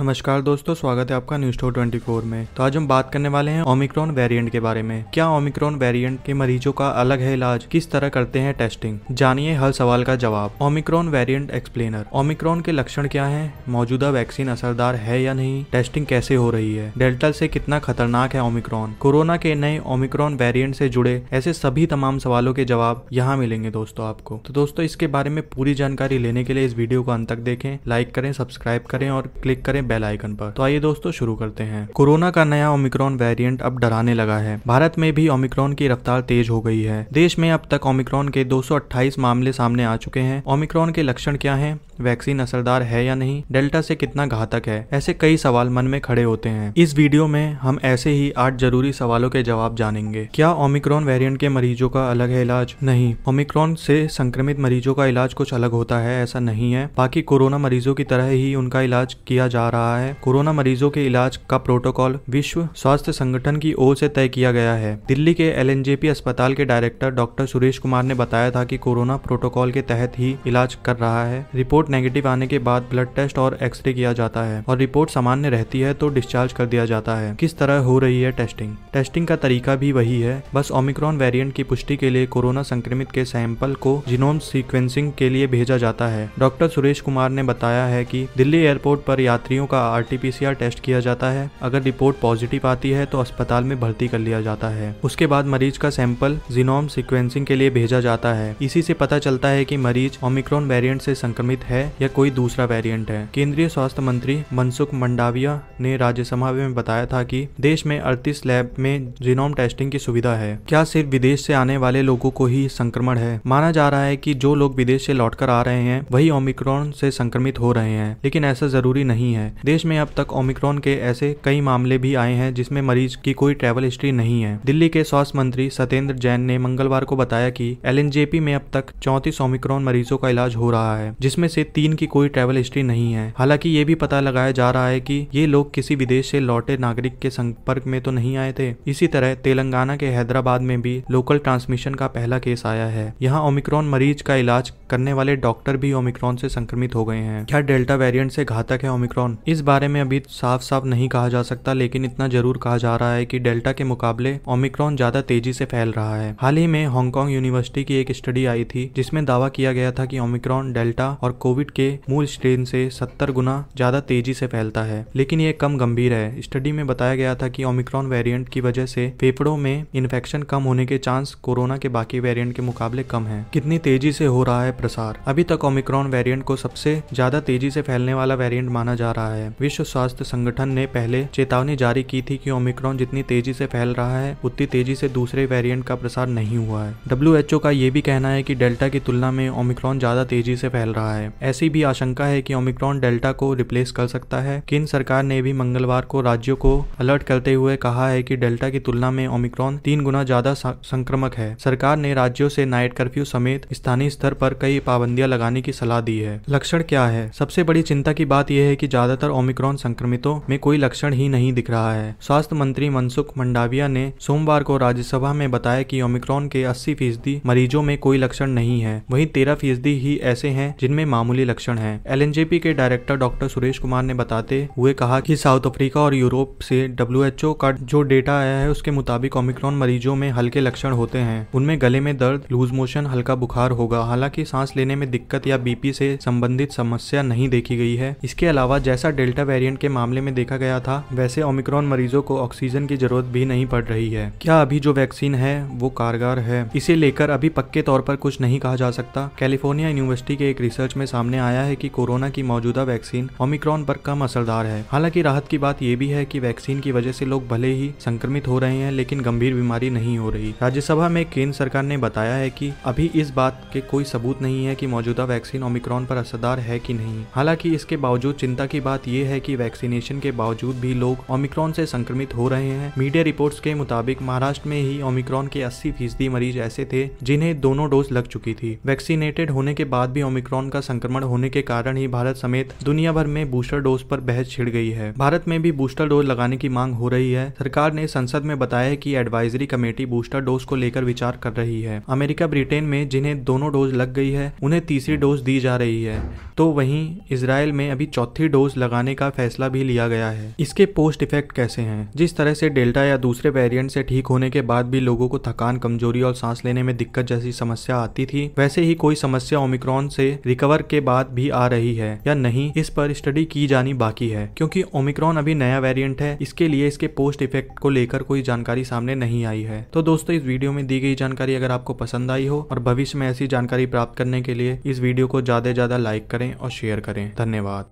नमस्कार दोस्तों स्वागत है आपका न्यूज ट्वेंटी फोर में तो आज हम बात करने वाले हैं ओमिक्रॉन वेरिएंट के बारे में क्या ओमिक्रॉन वेरिएंट के मरीजों का अलग है इलाज किस तरह करते हैं टेस्टिंग जानिए हर सवाल का जवाब ओमिक्रॉन वेरिएंट एक्सप्लेनर ओमिक्रॉन के लक्षण क्या हैं मौजूदा वैक्सीन असरदार है या नहीं टेस्टिंग कैसे हो रही है डेल्टा से कितना खतरनाक है ओमिक्रॉन कोरोना के नए ओमिक्रॉन वेरियंट से जुड़े ऐसे सभी तमाम सवालों के जवाब यहाँ मिलेंगे दोस्तों आपको तो दोस्तों इसके बारे में पूरी जानकारी लेने के लिए इस वीडियो को अंत तक देखें लाइक करें सब्सक्राइब करें और क्लिक करें बेल आइकन पर तो आइए दोस्तों शुरू करते हैं कोरोना का नया ओमिक्रॉन वेरिएंट अब डराने लगा है भारत में भी ओमिक्रॉन की रफ्तार तेज हो गई है देश में अब तक ओमिक्रॉन के 228 मामले सामने आ चुके हैं ओमिक्रॉन के लक्षण क्या है वैक्सीन असरदार है या नहीं डेल्टा से कितना घातक है ऐसे कई सवाल मन में खड़े होते हैं इस वीडियो में हम ऐसे ही आठ जरूरी सवालों के जवाब जानेंगे क्या ओमिक्रॉन वेरिएंट के मरीजों का अलग है इलाज नहीं ओमिक्रॉन से संक्रमित मरीजों का इलाज कुछ अलग होता है ऐसा नहीं है बाकी कोरोना मरीजों की तरह ही उनका इलाज किया जा रहा रहा है कोरोना मरीजों के इलाज का प्रोटोकॉल विश्व स्वास्थ्य संगठन की ओर से तय किया गया है दिल्ली के एल अस्पताल के डायरेक्टर डॉक्टर सुरेश कुमार ने बताया था की कोरोना प्रोटोकॉल के तहत ही इलाज कर रहा है रिपोर्ट नेगेटिव आने के बाद ब्लड टेस्ट और एक्सरे किया जाता है और रिपोर्ट सामान्य रहती है तो डिस्चार्ज कर दिया जाता है किस तरह हो रही है टेस्टिंग टेस्टिंग का तरीका भी वही है बस ओमिक्रॉन वेरिएंट की पुष्टि के लिए कोरोना संक्रमित के सैंपल को जीनोम सीक्वेंसिंग के लिए भेजा जाता है डॉक्टर सुरेश कुमार ने बताया है कि दिल्ली एयरपोर्ट पर यात्रियों रोगियों का आरटीपीसीआर टेस्ट किया जाता है अगर रिपोर्ट पॉजिटिव आती है तो अस्पताल में भर्ती कर लिया जाता है उसके बाद मरीज का सैंपल जीनोम सिक्वेंसिंग के लिए भेजा जाता है इसी से पता चलता है की मरीज ओमिक्रॉन वेरियंट से संक्रमित है या कोई दूसरा वेरियंट है केंद्रीय स्वास्थ्य मंत्री मनसुख मंडाविया ने राज्यसभा में बताया था की देश में अड़तीस लैब में जीनोम टेस्टिंग की सुविधा है क्या सिर्फ विदेश से आने वाले लोगों को ही संक्रमण है माना जा रहा है कि जो लोग विदेश से लौटकर आ रहे हैं वही ओमिक्रॉन से संक्रमित हो रहे हैं लेकिन ऐसा जरूरी नहीं है देश में अब तक ओमिक्रॉन के ऐसे कई मामले भी आए हैं जिसमें मरीज की कोई ट्रेवल हिस्ट्री नहीं है दिल्ली के स्वास्थ्य मंत्री सत्येंद्र जैन ने मंगलवार को बताया कि एलएनजेपी में अब तक चौंतीस ओमिक्रॉन मरीजों का इलाज हो रहा है जिसमें से तीन की कोई ट्रेवल हिस्ट्री नहीं है हालांकि ये भी पता लगाया जा रहा है कि ये लोग किसी विदेश से लौटे नागरिक के संपर्क में तो नहीं आए थे इसी तरह तेलंगाना के हैदराबाद में भी लोकल ट्रांसमिशन का पहला केस आया है यहाँ ओमिक्रॉन मरीज का इलाज करने वाले डॉक्टर भी ओमिक्रॉन से संक्रमित हो गए हैं क्या डेल्टा वेरिएंट से घातक है ओमिक्रॉन इस बारे में अभी साफ साफ नहीं कहा जा सकता लेकिन इतना जरूर कहा जा रहा है कि डेल्टा के मुकाबले ओमिक्रॉन ज्यादा तेजी से फैल रहा है हाल ही में हांगकांग यूनिवर्सिटी की एक स्टडी आई थी जिसमें दावा किया गया था कि ओमिक्रॉन डेल्टा और कोविड के मूल स्ट्रेन से सत्तर गुना ज्यादा तेजी से फैलता है लेकिन ये कम गंभीर है स्टडी में बताया गया था कि ओमिक्रॉन वेरियंट की वजह से फेफड़ों में इन्फेक्शन कम होने के चांस कोरोना के बाकी वेरियंट के मुकाबले कम है कितनी तेजी से हो रहा है प्रसार अभी तक ओमिक्रॉन वेरियंट को सबसे ज्यादा तेजी से फैलने वाला वेरियंट माना जा रहा है रहा है विश्व स्वास्थ्य संगठन ने पहले चेतावनी जारी की थी कि ओमिक्रॉन जितनी तेजी से फैल रहा है उतनी तेजी से दूसरे वेरिएंट का प्रसार नहीं हुआ है डब्ल्यू का ये भी कहना है कि डेल्टा की तुलना में ओमिक्रॉन ज्यादा तेजी से फैल रहा है ऐसी भी आशंका है कि ओमिक्रॉन डेल्टा को रिप्लेस कर सकता है केंद्र सरकार ने भी मंगलवार को राज्यों को अलर्ट करते हुए कहा है कि डेल्टा की तुलना में ओमिक्रॉन तीन गुना ज्यादा संक्रमक है सरकार ने राज्यों से नाइट कर्फ्यू समेत स्थानीय स्तर पर कई पाबंदियां लगाने की सलाह दी है लक्षण क्या है सबसे बड़ी चिंता की बात यह है कि ज्यादा ज्यादातर ओमिक्रॉन संक्रमितों में कोई लक्षण ही नहीं दिख रहा है स्वास्थ्य मंत्री मनसुख मंडाविया ने सोमवार को राज्यसभा में बताया कि ओमिक्रॉन के 80 फीसदी मरीजों में कोई लक्षण नहीं है वहीं 13 फीसदी ही ऐसे हैं जिनमें मामूली लक्षण हैं। एल के डायरेक्टर डॉक्टर सुरेश कुमार ने बताते हुए कहा कि साउथ अफ्रीका और यूरोप से डब्ल्यू का जो डेटा आया है उसके मुताबिक ओमिक्रॉन मरीजों में हल्के लक्षण होते हैं उनमें गले में दर्द लूज मोशन हल्का बुखार होगा हालांकि सांस लेने में दिक्कत या बीपी से संबंधित समस्या नहीं देखी गई है इसके अलावा जैसा जैसा डेल्टा वेरिएंट के मामले में देखा गया था वैसे ओमिक्रॉन मरीजों को ऑक्सीजन की जरूरत भी नहीं पड़ रही है क्या अभी जो वैक्सीन है वो कारगर है इसे लेकर अभी पक्के तौर पर कुछ नहीं कहा जा सकता कैलिफोर्निया यूनिवर्सिटी के एक रिसर्च में सामने आया है की कोरोना की मौजूदा वैक्सीन ओमिक्रॉन पर कम असरदार है हालांकि राहत की बात यह भी है की वैक्सीन की वजह से लोग भले ही संक्रमित हो रहे हैं लेकिन गंभीर बीमारी नहीं हो रही राज्यसभा में केंद्र सरकार ने बताया है की अभी इस बात के कोई सबूत नहीं है की मौजूदा वैक्सीन ओमिक्रॉन पर असरदार है की नहीं हालांकि इसके बावजूद चिंता की बात बात यह है कि वैक्सीनेशन के बावजूद भी लोग ओमिक्रॉन से संक्रमित हो रहे हैं मीडिया रिपोर्ट्स के मुताबिक महाराष्ट्र में ही ओमिक्रॉन के अस्सी फीसदी मरीज ऐसे थे जिन्हें दोनों डोज लग चुकी थी वैक्सीनेटेड होने के बाद भी ओमिक्रॉन का संक्रमण होने के कारण ही भारत समेत दुनिया भर में बूस्टर डोज पर बहस छिड़ गई है भारत में भी बूस्टर डोज लगाने की मांग हो रही है सरकार ने संसद में बताया कि एडवाइजरी कमेटी बूस्टर डोज को लेकर विचार कर रही है अमेरिका ब्रिटेन में जिन्हें दोनों डोज लग गई है उन्हें तीसरी डोज दी जा रही है तो वहीं इसराइल में अभी चौथी डोज लग लगाने का फैसला भी लिया गया है इसके पोस्ट इफेक्ट कैसे हैं जिस तरह से डेल्टा या दूसरे वेरिएंट से ठीक होने के बाद भी लोगों को थकान कमजोरी और सांस लेने में दिक्कत जैसी समस्या आती थी वैसे ही कोई समस्या ओमिक्रॉन से रिकवर के बाद भी आ रही है या नहीं इस पर स्टडी की जानी बाकी है क्योंकि ओमिक्रॉन अभी नया वेरियंट है इसके लिए इसके पोस्ट इफेक्ट को लेकर कोई जानकारी सामने नहीं आई है तो दोस्तों इस वीडियो में दी गई जानकारी अगर आपको पसंद आई हो और भविष्य में ऐसी जानकारी प्राप्त करने के लिए इस वीडियो को ज्यादा ज्यादा लाइक करें और शेयर करें धन्यवाद